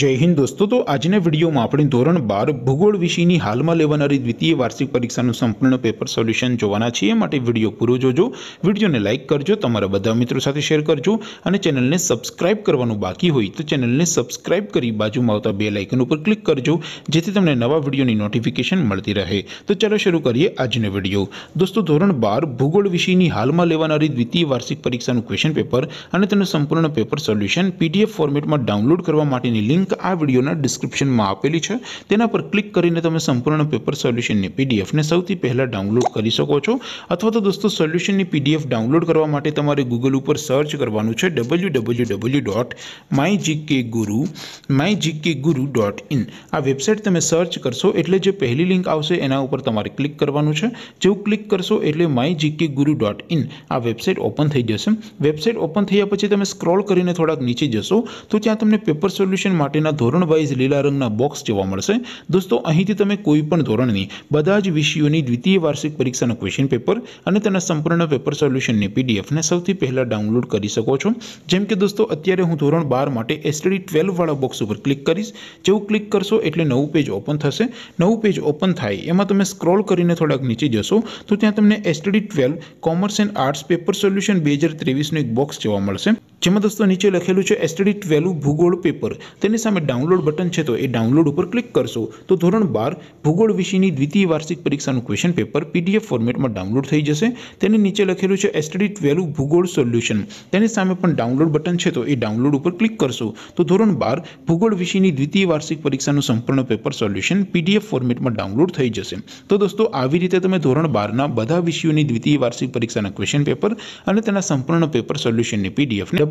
જય હિન્દ દોસ્તો તો આજના વિડીયોમાં આપણે ધોરણ બાર ભૂગોળ વિષયની હાલમાં લેવાનારી દ્વિતીય વાર્ષિક પરીક્ષાનું સંપૂર્ણ પેપર સોલ્યુશન જોવાના છીએ માટે વિડીયો પૂરો જોજો વિડીયોને લાઇક કરજો તમારા બધા મિત્રો સાથે શેર કરજો અને ચેનલને સબસ્ક્રાઇબ કરવાનું બાકી હોય તો ચેનલને સબસ્ક્રાઇબ કરી બાજુમાં આવતા બે લાઇકન ઉપર ક્લિક કરજો જેથી તમને નવા વિડીયોની નોટિફિકેશન મળતી રહે તો ચાલો શરૂ કરીએ આજનો વિડીયો દોસ્તો ધોરણ બાર ભૂગોળ વિષયની હાલમાં લેવાનારી દ્વિતીય વાર્ષિક પરીક્ષાનું ક્વેશ્ચન પેપર અને તેનું સંપૂર્ણ પેપર સોલ્યુશન પીડીએફ ફોર્મેટમાં ડાઉનલોડ કરવા માટેની લિંક લિંક આ વિડિયોના ડિસ્ક્રિપ્શનમાં આપેલી છે તેના પર ક્લિક કરીને તમે સંપૂર્ણ પેપર સોલ્યુશનની પીડીએફ ને સૌથી પહેલા ડાઉનલોડ કરી શકો છો અથવા તો દોસ્તો સોલ્યુશનની પીડીએફ ડાઉનલોડ કરવા માટે તમારે Google ઉપર સર્ચ કરવાનું છે www.mygkguru mygkguru.in આ વેબસાઈટ તમે સર્ચ કરશો એટલે જે પહેલી લિંક આવશે એના ઉપર તમારે ક્લિક કરવાનું છે જેઉ ક્લિક કરશો એટલે mygkguru.in આ વેબસાઈટ ઓપન થઈ જશે વેબસાઈટ ઓપન થઈયા પછી તમે સ્ક્રોલ કરીને થોડાક નીચે જશો તો ત્યાં તમને પેપર સોલ્યુશન હા ટીના ધોરણ 12 લીલા રંગના બોક્સ જેવો મળશે દોસ્તો અહીંથી તમે કોઈ પણ ધોરણની બધા જ વિષયોની દ્વિતીય વાર્ષિક પરીક્ષાનો ક્વેશ્ચન પેપર અને તેના સંપૂર્ણ પેપર સોલ્યુશનની પીડીએફ ને સૌથી પહેલા ડાઉનલોડ કરી શકો છો જેમ કે દોસ્તો અત્યારે હું ધોરણ 12 માટે STD 12 વાળો બોક્સ ઉપર ક્લિક કરીશ જેવું ક્લિક કરશો એટલે નવું પેજ ઓપન થશે નવું પેજ ઓપન થાય એમાં તમે સ્ક્રોલ કરીને થોડક નીચે જશો તો ત્યાં તમને STD 12 commerce and arts paper solution 2023 નો એક બોક્સ જોવા મળશે તમે દોસ્તો નીચે લખેલું છે STD 12 ભૂગોળ પેપર તેની સામે ડાઉનલોડ બટન છે તો એ ડાઉનલોડ ઉપર ક્લિક કરશો તો ધોરણ 12 ભૂગોળ વિષયની દ્વિતીય વાર્ષિક પરીક્ષાનું ક્વેશ્ચન પેપર PDF ફોર્મેટમાં ડાઉનલોડ થઈ જશે તેની નીચે લખેલું છે STD 12 ભૂગોળ સોલ્યુશન તેની સામે પણ ડાઉનલોડ બટન છે તો એ ડાઉનલોડ ઉપર ક્લિક કરશો તો ધોરણ 12 ભૂગોળ વિષયની દ્વિતીય વાર્ષિક પરીક્ષાનું સંપૂર્ણ પેપર સોલ્યુશન PDF ફોર્મેટમાં ડાઉનલોડ થઈ જશે તો દોસ્તો આવી રીતે તમે ધોરણ 12 ના બધા વિષયોની દ્વિતીય વાર્ષિક પરીક્ષાના ક્વેશ્ચન પેપર અને તેના સંપૂર્ણ પેપર સોલ્યુશનની PDF ને